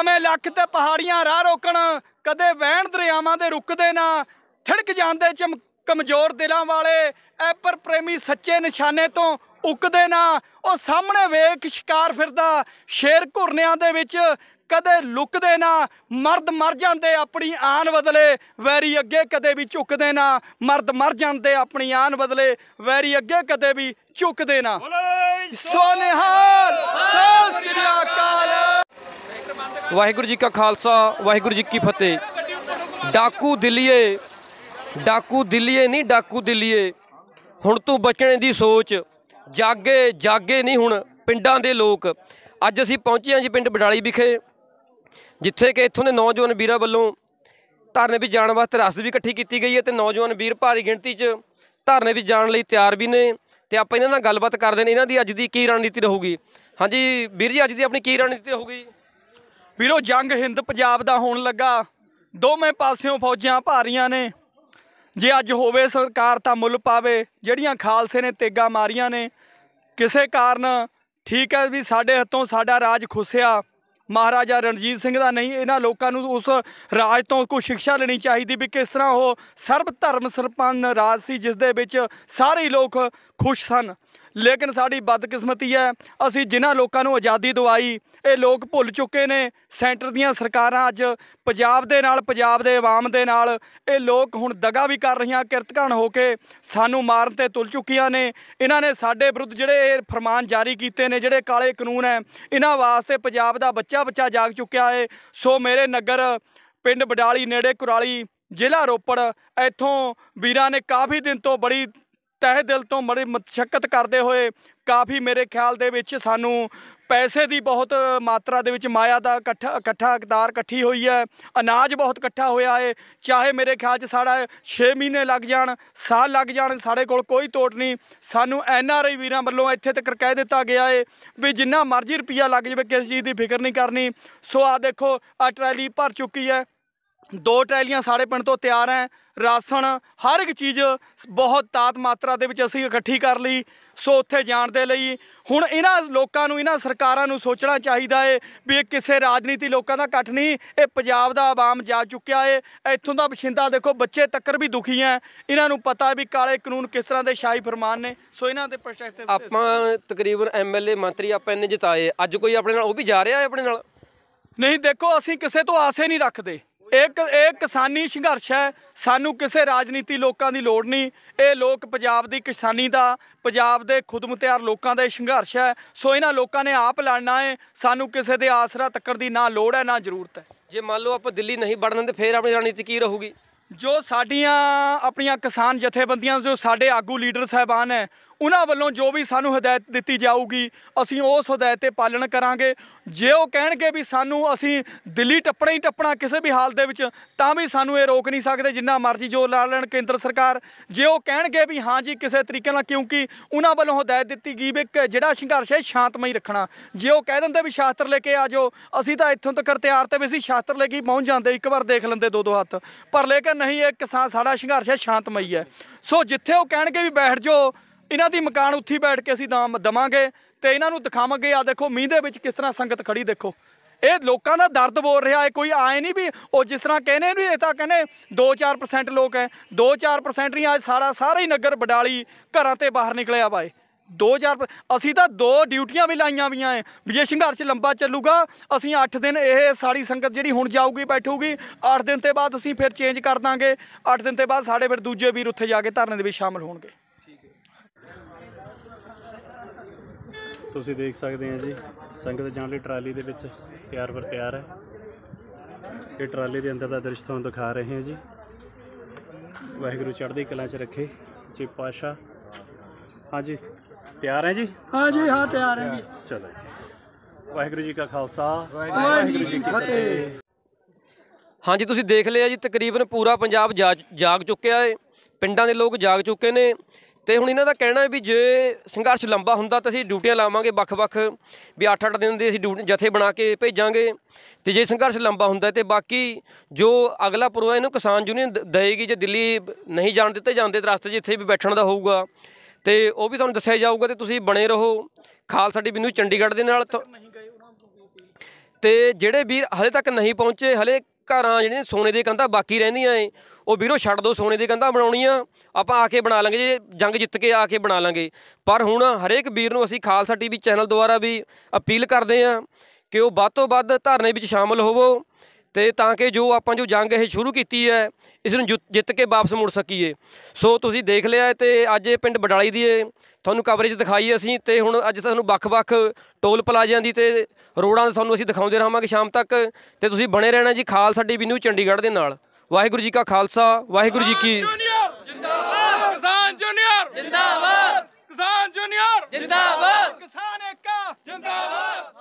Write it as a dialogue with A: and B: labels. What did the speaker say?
A: ਭਾਵੇਂ ਲੱਖ ਤੇ ਪਹਾੜੀਆਂ ਰਾਹ ਰੋਕਣ ਕਦੇ ਵਹਿਣ ਦਰਿਆਵਾਂ ਦੇ ਰੁਕਦੇ ਨਾ ਥੜਕ ਜਾਂਦੇ ਚਮ ਕਮਜ਼ੋਰ ਦਿਲਾਂ ਵਾਲੇ ਐਪਰ ਪ੍ਰੇਮੀ ਸੱਚੇ ਨਿਸ਼ਾਨੇ ਤੋਂ ਉੱਕਦੇ ਨਾ ਉਹ ਸਾਹਮਣੇ ਵੇਖ ਸ਼ਿਕਾਰ ਫਿਰਦਾ ਸ਼ੇਰ ਘੁਰਨਿਆਂ ਦੇ ਵਿੱਚ ਕਦੇ ਲੁਕਦੇ ਨਾ ਮਰਦ ਮਰ ਜਾਂਦੇ ਆਪਣੀ ਆਨ ਬਦਲੇ ਵੈਰੀ ਅੱਗੇ ਕਦੇ ਵੀ ਝੁਕਦੇ ਨਾ ਮਰਦ ਮਰ ਜਾਂਦੇ ਆਪਣੀ ਆਨ ਬਦਲੇ ਵੈਰੀ ਅੱਗੇ ਕਦੇ ਵੀ ਝੁਕਦੇ ਨਾ ਸੋਨਿਹਾਲ ਸੋ
B: ਵਾਹਿਗੁਰੂ ਜੀ ਕਾ ਖਾਲਸਾ ਵਾਹਿਗੁਰੂ ਜੀ ਕੀ ਫਤਿਹ ਡਾਕੂ ਦਿੱਲੀਏ ਡਾਕੂ ਦਿੱਲੀਏ ਨਹੀਂ ਡਾਕੂ ਦਿੱਲੀਏ ਹੁਣ ਤੂੰ ਬਚਣ ਦੀ ਸੋਚ ਜਾਗੇ ਜਾਗੇ ਨਹੀਂ ਹੁਣ ਪਿੰਡਾਂ ਦੇ ਲੋਕ ਅੱਜ ਅਸੀਂ ਪਹੁੰਚੇ ਹਾਂ ਜੀ ਪਿੰਡ ਬਡਾਲੀ ਵਿਖੇ ਜਿੱਥੇ ਕਿ ਇੱਥੋਂ ਦੇ ਨੌਜਵਾਨ ਵੀਰਾਂ ਵੱਲੋਂ ਧਰਨੇ ਵੀ ਜਾਣ ਵਾਸਤੇ ਰਸਦ ਵੀ ਇਕੱਠੀ ਕੀਤੀ ਗਈ ਹੈ ਤੇ ਨੌਜਵਾਨ ਵੀਰ ਭਾਰੀ ਗਿਣਤੀ 'ਚ ਧਰਨੇ ਵੀ ਜਾਣ ਲਈ ਤਿਆਰ ਵੀ ਨੇ ਤੇ ਆਪਾਂ ਇਹਨਾਂ ਨਾਲ ਗੱਲਬਾਤ ਕਰਦੇ ਨੇ ਇਹਨਾਂ ਦੀ ਅੱਜ ਦੀ ਕੀ ਰਣਨੀਤੀ ਰਹੂਗੀ ਹਾਂਜੀ ਵੀਰ ਜੀ ਅੱਜ ਦੀ ਆਪਣੀ ਕੀ ਰਣਨੀਤੀ ਰਹੂਗੀ ਵੀਰੋ ਜੰਗ ਹਿੰਦ ਪੰਜਾਬ ਦਾ ਹੋਣ ਲੱਗਾ
A: ਦੋਵੇਂ ਪਾਸਿਓਂ ਫੌਜਾਂ ਭਾਰੀਆਂ ਨੇ ਜੇ ਅੱਜ ਹੋਵੇ ਸਰਕਾਰ ਤਾਂ ਮੁੱਲ ਪਾਵੇ ਜਿਹੜੀਆਂ ਖਾਲਸੇ ਨੇ ਤੇਗਾ ਮਾਰੀਆਂ ਨੇ ਕਿਸੇ ਕਾਰਨ ਠੀਕ ਹੈ ਵੀ ਸਾਡੇ ਹੱਥੋਂ ਸਾਡਾ ਰਾਜ ਖੁੱਸਿਆ ਮਹਾਰਾਜਾ ਰਣਜੀਤ ਸਿੰਘ ਦਾ ਨਹੀਂ ਇਹਨਾਂ ਲੋਕਾਂ ਨੂੰ ਉਸ ਰਾਜ ਤੋਂ ਕੋਈ ਸਿੱਖਿਆ ਲੈਣੀ ਚਾਹੀਦੀ ਵੀ ਕਿਸ ਤਰ੍ਹਾਂ ਉਹ ਸਰਬ ਧਰਮ ਸਰਪੰਨ ਰਾਜ ਸੀ ਜਿਸ ਦੇ ਵਿੱਚ ਸਾਰੇ ਲੋਕ ਖੁਸ਼ ਸਨ ਲੇਕਿਨ ਸਾਡੀ ਬਦਕਿਸਮਤੀ ਹੈ ਅਸੀਂ ਜਿਨ੍ਹਾਂ ਲੋਕਾਂ ਨੂੰ ਆਜ਼ਾਦੀ ਦਿਵਾਈ ਇਹ ਲੋਕ ਭੁੱਲ ਚੁੱਕੇ ਨੇ ਸੈਂਟਰ ਦੀਆਂ ਸਰਕਾਰਾਂ ਅੱਜ ਪੰਜਾਬ ਦੇ ਨਾਲ ਪੰਜਾਬ ਦੇ ਆਵਾਮ ਦੇ ਨਾਲ ਇਹ ਲੋਕ ਹੁਣ ਦਗਾ ਵੀ ਕਰ ਰਹੀਆਂ ਕਿਰਤਕਾਨ ਹੋ ਕੇ ਸਾਨੂੰ ਮਾਰਨ ਤੇ ਤੁਲ ਚੁੱਕੀਆਂ ਨੇ ਇਹਨਾਂ ਨੇ ਸਾਡੇ ਵਿਰੁੱਧ ਜਿਹੜੇ ਇਹ ਫਰਮਾਨ ਜਾਰੀ ਕੀਤੇ ਨੇ ਜਿਹੜੇ ਕਾਲੇ ਕਾਨੂੰਨ ਹੈ ਇਹਨਾਂ ਵਾਸਤੇ ਪੰਜਾਬ ਦਾ ਬੱਚਾ ਬੱਚਾ ਜਾਗ ਚੁੱਕਿਆ ਏ ਸੋ ਮੇਰੇ ਨਗਰ ਪਿੰਡ ਬਡਾਲੀ ਨੇੜੇ ਕੁਰਾਲੀ ਜ਼ਿਲ੍ਹਾ ਰੋਪੜ ਇੱਥੋਂ ਵੀਰਾਂ ਨੇ ਕਾਫੀ ਦਿਨ ਤੋਂ ਬੜੀ ਤਹਿ ਦਿਲ ਤੋਂ ਬੜੀ ਮਤਸ਼ਕਤ ਕਰਦੇ ਹੋਏ ਕਾਫੀ ਮੇਰੇ ਖਿਆਲ ਦੇ ਵਿੱਚ ਸਾਨੂੰ ਪੈਸੇ ਦੀ ਬਹੁਤ ਮਾਤਰਾ ਦੇ ਵਿੱਚ ਮਾਇਆ ਦਾ ਇਕੱਠਾ ਇਕੱਠਾ ਅਕਤਾਰ ਇਕੱਠੀ ਹੋਈ ਹੈ ਅਨਾਜ ਬਹੁਤ ਇਕੱਠਾ ਹੋਇਆ ਹੈ ਚਾਹੇ ਮੇਰੇ ਖਿਆਲ 'ਚ ਸਾਡਾ 6 ਮਹੀਨੇ ਲੱਗ ਜਾਣ ਸਾਲ ਲੱਗ ਜਾਣ ਸਾਡੇ ਕੋਲ ਕੋਈ ਤੋਟ ਨਹੀਂ ਸਾਨੂੰ ਐਨ ਆਰ ਆਈ ਵੀਰਾਂ ਵੱਲੋਂ ਇੱਥੇ ਤੱਕ ਕਹਿ ਦਿੱਤਾ ਗਿਆ ਹੈ ਵੀ ਜਿੰਨਾ ਮਰਜ਼ੀ ਰੁਪਈਆ ਲੱਗ ਜਾਵੇ ਕਿਸੇ ਚੀਜ਼ ਦੀ ਫਿਕਰ ਨਹੀਂ ਕਰਨੀ ਸੋ ਆ ਦੇਖੋ ਆ ਟਰਾਲੀ ਭਰ ਚੁੱਕੀ ਹੈ ਦੋ ਟਰੈਲੀਆਂ ਸਾਰੇ ਪਿੰਡ ਤੋਂ ਤਿਆਰ ਐ ਰਾਸ਼ਨ ਹਰ ਇੱਕ ਚੀਜ਼ ਬਹੁਤ ਤਾਤ ਮਾਤਰਾ ਦੇ ਵਿੱਚ ਅਸੀਂ ਇਕੱਠੀ ਕਰ ਲਈ ਸੋ ਉੱਥੇ ਜਾਣ ਦੇ ਲਈ ਹੁਣ ਇਹਨਾਂ ਲੋਕਾਂ ਨੂੰ ਇਹਨਾਂ ਸਰਕਾਰਾਂ ਨੂੰ ਸੋਚਣਾ ਚਾਹੀਦਾ ਏ ਵੀ ਇਹ ਕਿਸੇ ਰਾਜਨੀਤੀ ਲੋਕਾਂ ਦਾ ਇਕੱਠ ਨਹੀਂ ਇਹ ਪੰਜਾਬ ਦਾ ਆਵਾਮ ਜਾ ਚੁੱਕਿਆ ਏ ਇੱਥੋਂ ਦਾ ਬਸ਼ਿੰਦਾ ਦੇਖੋ ਬੱਚੇ ਤੱਕਰ ਵੀ ਦੁਖੀ ਐ ਇਹਨਾਂ ਨੂੰ ਪਤਾ ਵੀ ਕਾਲੇ ਕਾਨੂੰਨ ਕਿਸ ਤਰ੍ਹਾਂ ਦੇ ਸ਼ਾਹੀ ਫਰਮਾਨ ਨੇ ਸੋ ਇਹਨਾਂ ਦੇ ਦੇ ਆਪਾਂ
B: ਤਕਰੀਬਨ ਐਮਐਲਏ ਮੰਤਰੀ ਆਪਾਂ ਇਹਨੇ ਜਿਤਾਏ ਅੱਜ ਕੋਈ ਆਪਣੇ ਨਾਲ ਉਹ ਵੀ ਜਾ ਰਿਹਾ ਹੈ ਆਪਣੇ ਨਾਲ ਨਹੀਂ ਦੇਖੋ ਅਸੀਂ ਕਿਸੇ ਤੋਂ ਆਸੇ ਨਹੀਂ ਰੱਖਦੇ ਇੱਕ ਇਹ
A: ਕਿਸਾਨੀ ਸੰਘਰਸ਼ ਹੈ ਸਾਨੂੰ ਕਿਸੇ ਰਾਜਨੀਤੀ ਲੋਕਾਂ ਦੀ ਲੋੜ ਨਹੀਂ ਇਹ ਲੋਕ ਪੰਜਾਬ ਦੀ ਕਿਸਾਨੀ ਦਾ ਪੰਜਾਬ ਦੇ ਖੁਦਮੁਖਤਿਆਰ ਲੋਕਾਂ ਦਾ ਇਹ ਸੰਘਰਸ਼ ਹੈ ਸੋ ਇਹਨਾਂ ਲੋਕਾਂ ਨੇ ਆਪ ਲੜਨਾ ਹੈ
B: ਸਾਨੂੰ ਕਿਸੇ ਦੇ ਆਸਰਾ ਤੱਕਣ ਦੀ ਨਾ ਲੋੜ ਹੈ ਨਾ ਜ਼ਰੂਰਤ ਹੈ ਜੇ ਮੰਨ ਲਓ ਆਪਾਂ ਦਿੱਲੀ ਨਹੀਂ ਬੜਨ ਤੇ ਫੇਰ ਆਪਣੀ ਰਣਨੀਤੀ ਕੀ ਰਹੂਗੀ ਜੋ ਸਾਡੀਆਂ ਆਪਣੀਆਂ
A: ਕਿਸਾਨ ਜਥੇਬੰਦੀਆਂ ਜੋ ਸਾਡੇ ਆਗੂ ਲੀਡਰ ਸਹਿਬਾਨ ਹੈ ਉਹਨਾਂ ਵੱਲੋਂ ਜੋ ਵੀ ਸਾਨੂੰ ਹਦਾਇਤ ਦਿੱਤੀ ਜਾਊਗੀ ਅਸੀਂ ਉਸ ਹਦਾਇਤ ਤੇ ਪਾਲਣ ਕਰਾਂਗੇ ਜੇ ਉਹ ਕਹਿਣਗੇ ਵੀ ਸਾਨੂੰ ਅਸੀਂ ਦਿੱਲੀ ਟੱਪਣਾ ਹੀ ਟੱਪਣਾ ਕਿਸੇ ਵੀ ਹਾਲ ਦੇ ਵਿੱਚ ਤਾਂ ਵੀ ਸਾਨੂੰ ਇਹ ਰੋਕ ਨਹੀਂ ਸਕਦੇ ਜਿੰਨਾ ਮਰਜ਼ੀ ਜੋ ਲਾ ਲੈਣ ਕੇਂਦਰ ਸਰਕਾਰ ਜੇ ਉਹ ਕਹਿਣਗੇ ਵੀ ਹਾਂ ਜੀ ਕਿਸੇ ਤਰੀਕੇ ਨਾਲ ਕਿਉਂਕਿ ਉਹਨਾਂ ਵੱਲੋਂ ਹਦਾਇਤ ਦਿੱਤੀ ਗਈ ਵੀ ਜਿਹੜਾ ਸੰਘਰਸ਼ ਹੈ ਸ਼ਾਂਤਮਈ ਰੱਖਣਾ ਜੇ ਉਹ ਕਹਿ ਦਿੰਦੇ ਵੀ ਸ਼ਾਸਤਰ ਲੈ ਕੇ ਆ ਜਾਓ ਅਸੀਂ ਤਾਂ ਇੱਥੋਂ ਤੱਕ ਤਿਆਰ ਤੇ ਵੀ ਅਸੀਂ ਸ਼ਾਸਤਰ ਲੈ ਕੇ ਪਹੁੰਚ ਜਾਂਦੇ ਇੱਕ ਵਾਰ ਦੇਖ ਲੈਂਦੇ ਦੋ ਦੋ ਹੱਥ ਪਰ ਲੇਕਿਨ ਨਹੀਂ ਇਹ ਕਿਸਾਨ ਸਾਡਾ ਸੰਘਰਸ਼ ਹੈ ਸ਼ਾਂਤਮਈ ਹੈ ਸੋ ਜਿੱਥੇ ਉਹ ਕਹਿਣਗੇ ਵੀ ਬੈਠ ਜਾਓ ਇਹਨਾਂ ਦੀ ਮਕਾਨ ਉੱਥੇ ਬੈਠ ਕੇ ਅਸੀਂ ਦਾਮ ਦਵਾਂਗੇ ਤੇ ਇਹਨਾਂ ਨੂੰ ਦਿਖਾਵਾਂਗੇ ਆ ਦੇਖੋ ਮੀਂਹ ਦੇ ਵਿੱਚ ਕਿਸ ਤਰ੍ਹਾਂ ਸੰਗਤ ਖੜੀ ਦੇਖੋ ਇਹ ਲੋਕਾਂ ਦਾ ਦਰਦ ਬੋਲ ਰਿਹਾ ਹੈ ਕੋਈ ਆਏ ਨਹੀਂ ਵੀ ਉਹ ਜਿਸ ਤਰ੍ਹਾਂ ਕਹਿੰਦੇ ਵੀ ਇਹ ਤਾਂ ਕਹਿੰਦੇ 2-4% ਲੋਕ ਹੈ 2-4% ਨਹੀਂ ਅੱਜ ਸਾਰਾ ਸਾਰਾ ਹੀ ਨਗਰ ਬਡਾਲੀ ਘਰਾਂ ਤੇ ਬਾਹਰ ਨਿਕਲਿਆ ਵਾਏ 2000 ਅਸੀਂ ਤਾਂ ਦੋ ਡਿਊਟੀਆਂ ਵੀ ਲਾਈਆਂ ਵੀਆਂ ਐ ਵੀ ਜੇ ਸੰਘਰਸ਼ ਲੰਬਾ ਚੱਲੂਗਾ ਅਸੀਂ 8 ਦਿਨ ਇਹ ਸਾਰੀ ਸੰਗਤ ਜਿਹੜੀ ਹੁਣ ਜਾਊਗੀ ਬੈਠੂਗੀ 8 ਦਿਨ ਤੇ ਬਾਅਦ ਅਸੀਂ ਫਿਰ ਚੇਂਜ ਕਰ ਦਾਂਗੇ 8 ਦਿਨ ਤੇ ਬਾਅਦ ਸਾਡੇ ਫਿਰ ਦੂਜੇ ਵੀਰ ਉੱਥੇ ਜਾ ਕੇ ਧਰਨੇ ਦੇ ਵਿੱਚ ਸ਼ਾਮਲ ਹੋਣਗੇ
B: ਤੁਸੀਂ ਦੇਖ ਸਕਦੇ ਆ ਜੀ ਸੰਗਤ
A: ਜਾਣ ਲਈ ਟਰਾਲੀ ਦੇ ਵਿੱਚ ਤਿਆਰ ਵਰ ਤਿਆਰ ਹੈ ਇਹ ਟਰਾਲੀ ਦੇ ਅੰਦਰ ਦਾ ਦ੍ਰਿਸ਼ ਤੁਹਾਨੂੰ ਦਿਖਾ ਰਹੇ ਹਾਂ ਜੀ ਵਾਹਿਗੁਰੂ ਚੜ੍ਹਦੀ ਕਲਾ 'ਚ ਰੱਖੇ ਜੀ ਪਾਸ਼ਾ
B: ਹਾਂਜੀ ਤਿਆਰ ਹੈ ਜੀ ਹਾਂ ਜੀ ਹਾਂ ਤਿਆਰ ਹੈ ਜੀ ਚਲੋ ਵਾਹਿਗੁਰੂ ਜੀ ਕਾ ਖਾਲਸਾ ਵਾਹਿਗੁਰੂ ਜੀ ਕੀ ਫਤਿਹ ਹਾਂਜੀ ਤੁਸੀਂ ਦੇਖ ਲਿਆ ਜੀ ਤਕਰੀਬਨ ਪੂਰਾ ਪੰਜਾਬ ਜਾਗ ਚੁੱਕਿਆ ਹੈ ਪਿੰਡਾਂ ਦੇ ਲੋਕ ਜਾਗ ਚੁੱਕੇ ਨੇ ਤੇ ਹੁਣ ਇਹਨਾਂ ਦਾ ਕਹਿਣਾ ਹੈ ਵੀ ਜੇ ਸੰਘਰਸ਼ ਲੰਬਾ ਹੁੰਦਾ ਤਾਂ ਅਸੀਂ ਡਿਊਟੀਆਂ ਲਾਵਾਂਗੇ ਵੱਖ-ਵੱਖ ਵੀ 8-8 ਦਿਨ ਦੀ ਅਸੀਂ ਜਥੇ ਬਣਾ ਕੇ ਭੇਜਾਂਗੇ ਤੇ ਜੇ ਸੰਘਰਸ਼ ਲੰਬਾ ਹੁੰਦਾ ਤੇ ਬਾਕੀ ਜੋ ਅਗਲਾ ਪ੍ਰੋਗਰਾਮ ਇਹਨੂੰ ਕਿਸਾਨ ਯੂਨੀਅਨ ਦੇਏਗੀ ਜੇ ਦਿੱਲੀ ਨਹੀਂ ਜਾਣ ਦਿੱਤੇ ਜਾਂਦੇ ਤਾਂ ਰਸਤੇ ਜਿੱਥੇ ਵੀ ਬੈਠਣ ਦਾ ਹੋਊਗਾ ਤੇ ਉਹ ਵੀ ਤੁਹਾਨੂੰ ਦੱਸਿਆ ਜਾਊਗਾ ਤੇ ਤੁਸੀਂ ਬਣੇ ਰਹੋ ਖਾਲਸਾ ਟੀਵੀ ਨੂੰ ਚੰਡੀਗੜ੍ਹ ਦੇ ਨਾਲ ਤੇ ਜਿਹੜੇ ਵੀਰ ਹਲੇ ਤੱਕ ਨਹੀਂ ਪਹੁੰਚੇ ਹਲੇ ਘਰਾਂ ਜਿਹੜੀਆਂ ਸੋਨੇ ਦੇ ਕੰਧਾਂ ਬਾਕੀ ਰਹਿੰਦੀਆਂ ਏ ਉਹ ਵੀਰੋ ਛੱਡ ਦੋ ਸੋਨੇ ਦੇ ਕੰਧਾਂ ਬਣਾਉਣੀਆਂ ਆਪਾਂ ਆ ਕੇ ਬਣਾ ਲਾਂਗੇ ਜੇ ਜੰਗ ਜਿੱਤ ਕੇ ਆ ਕੇ ਬਣਾ ਲਾਂਗੇ ਪਰ ਹੁਣ ਹਰੇਕ ਵੀਰ ਨੂੰ ਅਸੀਂ ਖਾਲਸਾ ਟੀਵੀ ਚੈਨਲ ਦੁਆਰਾ ਵੀ ਅਪੀਲ ਕਰਦੇ ਆਂ ਕਿ ਉਹ ਵੱਧ ਤੋਂ ਵੱਧ ਧਰਨੇ ਵਿੱਚ ਸ਼ਾਮਲ ਹੋਵੋ ਤੇ ਤਾਂ ਕਿ ਜੋ ਆਪਾਂ ਜੋ ਜੰਗ ਇਹ ਸ਼ੁਰੂ ਕੀਤੀ ਹੈ ਇਸ ਨੂੰ ਜਿੱਤ ਕੇ ਵਾਪਸ ਮੁੜ ਸਕੀਏ ਸੋ ਤੁਸੀਂ ਦੇਖ ਲਿਆ ਤੇ ਅੱਜ ਇਹ ਪਿੰਡ ਬਡਾਲੀ ਦੀ ਤੁਹਾਨੂੰ ਕਵਰੇਜ ਦਿਖਾਈ ਅਸੀਂ ਤੇ ਹੁਣ ਅੱਜ ਤੁਹਾਨੂੰ ਵੱਖ-ਵੱਖ ਟੋਲ ਪਲਾਜ਼ਿਆਂ ਦੀ ਤੇ ਰੋਡਾਂ ਦੇ ਤੁਹਾਨੂੰ ਅਸੀਂ ਦਿਖਾਉਂਦੇ ਰਹਾਂਗੇ ਸ਼ਾਮ ਤੱਕ ਤੇ ਤੁਸੀਂ ਬਣੇ ਰਹਿਣਾ ਜੀ ਖਾਲਸਾ ਟੀਵੀ ਨਿਊ ਚੰਡੀਗੜ੍ਹ ਦੇ ਨਾਲ ਵਾਹਿਗੁਰੂ ਜੀ ਕਾ ਖਾਲਸਾ ਵਾਹਿਗੁਰੂ ਜੀ ਕੀ ਜਿੰਦਾਬਾਦ
A: ਕਿਸਾਨ ਜੂਨੀਅਰ ਜਿੰਦਾਬਾਦ ਕਿਸਾਨ ਜੂਨੀਅਰ ਜਿੰਦਾਬਾਦ ਕਿਸਾਨ ਏਕਾ ਜਿੰਦਾਬਾਦ